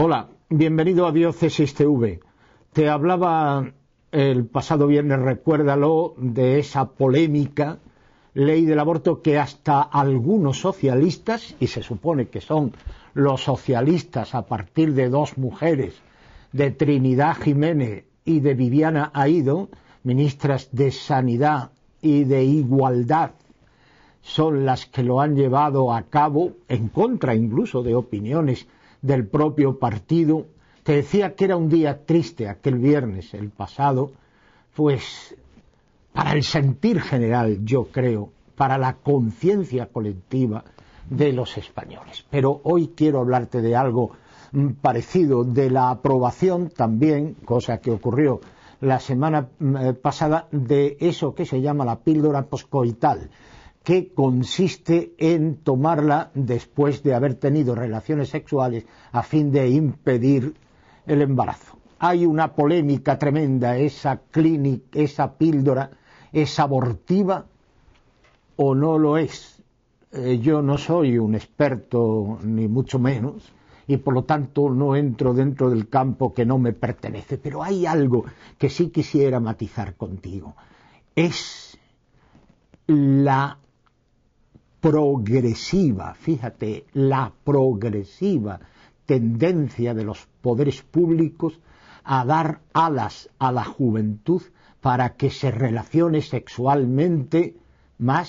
Hola, bienvenido a Diócesis TV. Te hablaba el pasado viernes, recuérdalo, de esa polémica ley del aborto que hasta algunos socialistas, y se supone que son los socialistas a partir de dos mujeres, de Trinidad Jiménez y de Viviana Aido, ministras de Sanidad y de Igualdad, son las que lo han llevado a cabo en contra incluso de opiniones del propio partido. Te decía que era un día triste aquel viernes, el pasado, pues para el sentir general, yo creo, para la conciencia colectiva de los españoles. Pero hoy quiero hablarte de algo mm, parecido, de la aprobación también, cosa que ocurrió la semana mm, eh, pasada, de eso que se llama la píldora poscoital que consiste en tomarla después de haber tenido relaciones sexuales a fin de impedir el embarazo. Hay una polémica tremenda, esa clínica, esa píldora, ¿es abortiva o no lo es? Eh, yo no soy un experto, ni mucho menos, y por lo tanto no entro dentro del campo que no me pertenece. Pero hay algo que sí quisiera matizar contigo. Es la progresiva, fíjate, la progresiva tendencia de los poderes públicos a dar alas a la juventud para que se relacione sexualmente más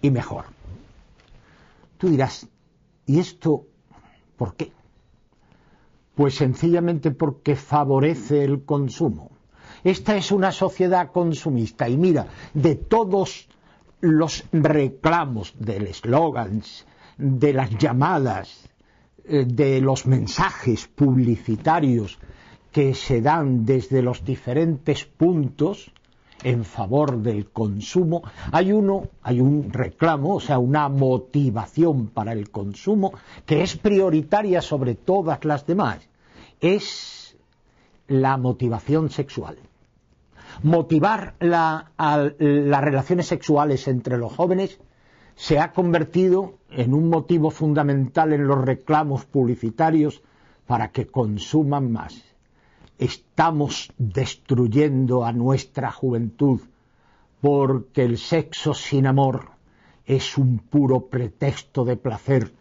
y mejor. Tú dirás, ¿y esto por qué? Pues sencillamente porque favorece el consumo. Esta es una sociedad consumista y mira, de todos los reclamos del eslogan, de las llamadas, eh, de los mensajes publicitarios que se dan desde los diferentes puntos en favor del consumo, hay uno, hay un reclamo, o sea, una motivación para el consumo que es prioritaria sobre todas las demás, es la motivación sexual motivar las relaciones sexuales entre los jóvenes se ha convertido en un motivo fundamental en los reclamos publicitarios para que consuman más. Estamos destruyendo a nuestra juventud porque el sexo sin amor es un puro pretexto de placer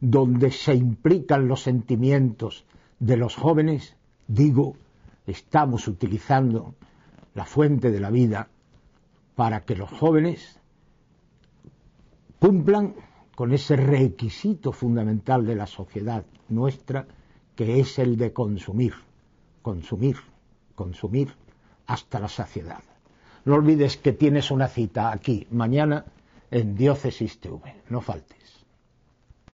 donde se implican los sentimientos de los jóvenes, digo, estamos utilizando la fuente de la vida, para que los jóvenes cumplan con ese requisito fundamental de la sociedad nuestra, que es el de consumir, consumir, consumir hasta la saciedad. No olvides que tienes una cita aquí, mañana, en Diócesis TV. No faltes.